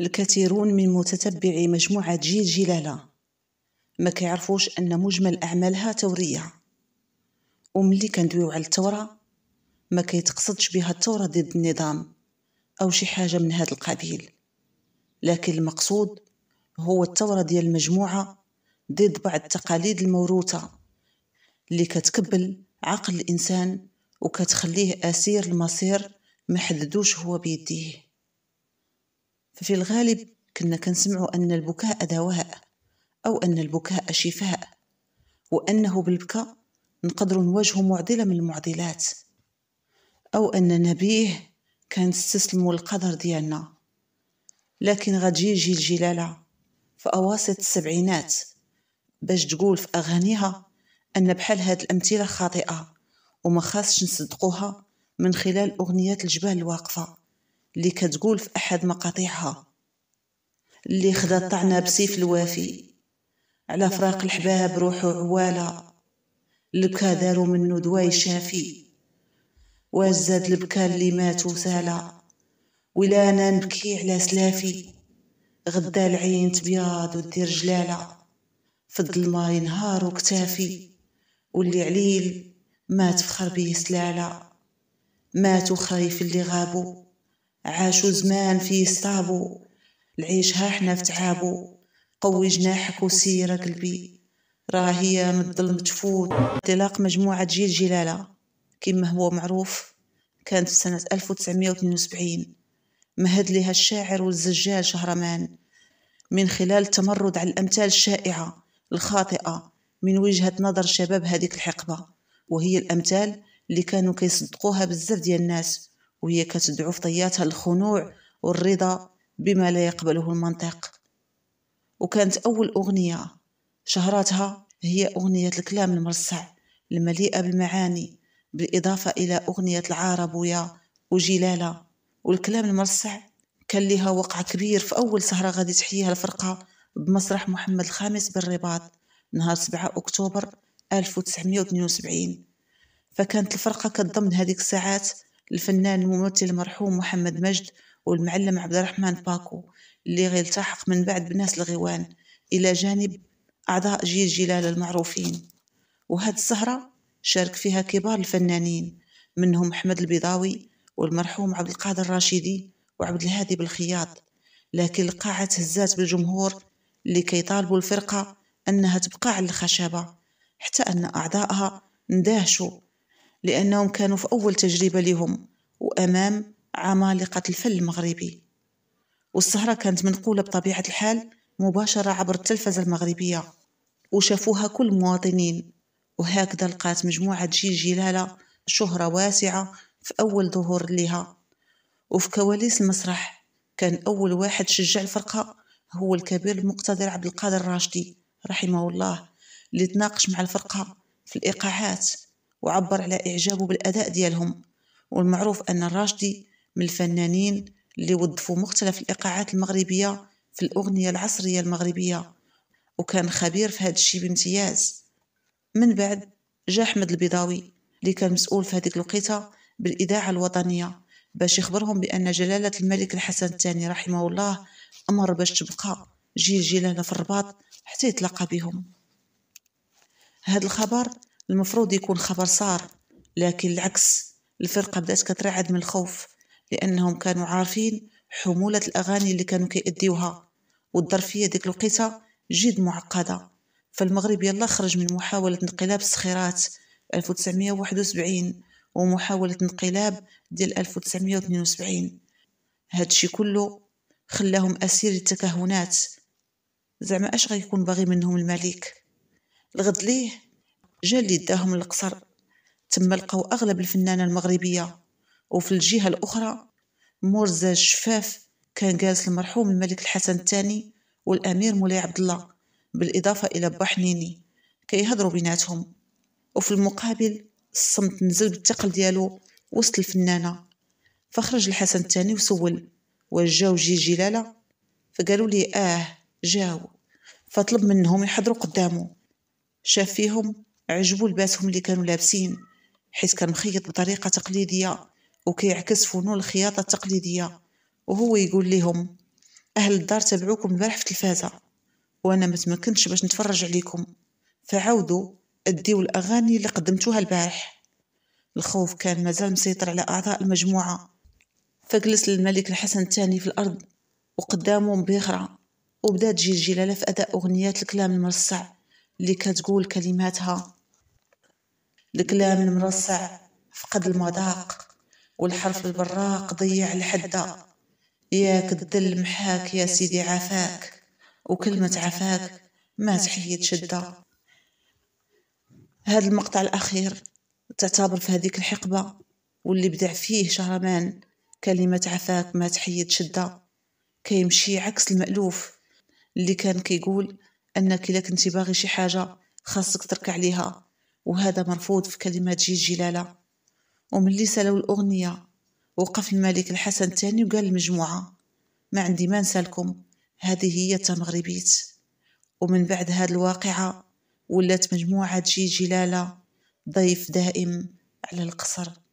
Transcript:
الكثيرون من متتبعي مجموعة جيل جلالة ما كيعرفوش أن مجمل أعمالها تورية وملي كندويو على الثورة ما كيتقصدش بها الثورة ضد النظام أو شي حاجة من هذا القبيل لكن المقصود هو الثورة ديال المجموعة ضد بعض التقاليد الموروثة اللي كتكبل عقل الإنسان وكتخليه أسير لمصير محددوش هو بيديه ففي الغالب كنا كنسمع أن البكاء دواء أو أن البكاء شفاء وأنه بالبكاء نقدر نواجه معضلة من المعضلات أو أننا بيه كنستسلموا القدر ديالنا لكن غتجي جيل جلالة في أواسط السبعينات باش تقول في أغانيها أن بحال هاد الأمثلة خاطئة وما خاصش نصدقوها من خلال أغنيات الجبال الواقفة اللي كتقول في أحد مقاطعها اللي خدا طعنة بسيف الوافي على فراق الحباب روحو عوالة البكا دارو منو دواي شافي وزاد البكا اللي مات وسالا ولا انا نبكي على سلافي غدا العين تبياض ودير جلاله في الظلمة ينهار وكتافي واللي عليل مات في خربي سلالة ماتوا خايف اللي غابوا عاشوا زمان في يصطابو العيشها حنا في تعابو قوي جناحك وسير قلبي راهي من الظلم تفوت انطلاق مجموعة جيل جلالة كما هو معروف كانت في سنة 1972 مهد لها الشاعر والزجال شهرمان من خلال التمرد على الأمثال الشائعة الخاطئة من وجهة نظر شباب هذه الحقبة وهي الأمثال اللي كانوا كيصدقوها بزاف ديال الناس وهي كتدعو في طياتها الخنوع والرضا بما لا يقبله المنطق وكانت أول أغنية شهرتها هي أغنية الكلام المرصع المليئة بالمعاني بالإضافة إلى أغنية العربوية وجلالة والكلام المرصع كان لها وقع كبير في أول سهرة غادي تحييها الفرقة بمسرح محمد الخامس بالرباط نهار 7 أكتوبر 1972 فكانت الفرقة كتضمن هذه الساعات الفنان الممثل المرحوم محمد مجد والمعلم عبد الرحمن باكو اللي غيلتحق من بعد بناس الغيوان إلى جانب أعضاء جيل جلال المعروفين وهاد السهرة شارك فيها كبار الفنانين منهم أحمد البيضاوي والمرحوم عبد القادر الراشدي وعبد الهادي بالخياط لكن القاعة تهزات بالجمهور اللي كيطالبوا الفرقة أنها تبقى على الخشبة حتى أن أعضائها اندهشوا لأنهم كانوا في أول تجربة لهم وأمام عمالقة الفن المغربي والسهرة كانت منقولة بطبيعة الحال مباشرة عبر التلفزة المغربية وشافوها كل المواطنين وهكذا لقات مجموعة جيل جلالة شهرة واسعة في أول ظهور لها وفي كواليس المسرح كان أول واحد شجع الفرقة هو الكبير المقتدر عبد القادر الراشدي رحمه الله اللي تناقش مع الفرقة في الإيقاعات وعبر على إعجابه بالأداء ديالهم والمعروف أن الراشدي من الفنانين اللي وظفوا مختلف الإيقاعات المغربية في الأغنية العصرية المغربية وكان خبير في هذا الشيء بامتياز من بعد جا أحمد البيضاوي اللي كان مسؤول في هذه الوقيته بالإذاعة الوطنية باش يخبرهم بأن جلالة الملك الحسن الثاني رحمه الله أمر باش تبقى جيل جيلانة في الرباط حتى يتلقى بهم هذا الخبر المفروض يكون خبر صار لكن العكس الفرقة بدأت كترعد من الخوف لأنهم كانوا عارفين حمولة الأغاني اللي كانوا كيأديوها والظرفية ديك الوقيته جد معقدة فالمغرب يلا خرج من محاولة انقلاب الصخيرات 1971 ومحاولة انقلاب ديال 1972 هادشي كله خلاهم أسير التكهنات زعما اش غيكون باغي منهم الملك الغد ليه جا اللي داهم للقصر تما لقاو اغلب الفنانه المغربيه وفي الجهه الاخرى مرزا الشفاف كان جالس المرحوم الملك الحسن الثاني والامير مولاي عبد الله بالاضافه الى كي يهضروا بيناتهم وفي المقابل الصمت نزل بالثقل ديالو وسط الفنانه فخرج الحسن الثاني وسول وجاو جي جلاله فقالوا لي اه جاو فطلب منهم يحضروا قدامه شاف فيهم عجبو لباسهم اللي كانوا لابسين حيث كان مخيط بطريقة تقليدية وكيعكس فنون الخياطة التقليدية وهو يقول لهم أهل الدار تابعوكم البارح في التلفازة وأنا ما تمكنتش باش نتفرج عليكم فعودوا أديو الأغاني اللي قدمتوها البارح الخوف كان مازال مسيطر على أعضاء المجموعة فجلس الملك الحسن الثاني في الأرض وقدامه مبيخرة وبدات جيل جلالة في أداء أغنيات الكلام المرصع اللي كتقول كلماتها الكلام المرصع فقد المذاق والحرف البراق ضيع الحدة ياك الذل محاك يا سيدي عافاك وكلمة عافاك ما تحيد شدة هذا المقطع الأخير تعتبر في هذيك الحقبة واللي بدع فيه شهرمان كلمة عفاك ما تحيد شدة كيمشي عكس المألوف اللي كان كيقول أنك إلا كنتي باغي شي حاجة خاصك تركع ليها وهذا مرفوض في كلمات جيج جلالة وملي سالوا الأغنية وقف الملك الحسن الثاني وقال المجموعة ما عندي ما نسالكم هذه هي تمغربيت ومن بعد هاد الواقعة ولات مجموعة جي جلالة ضيف دائم على القصر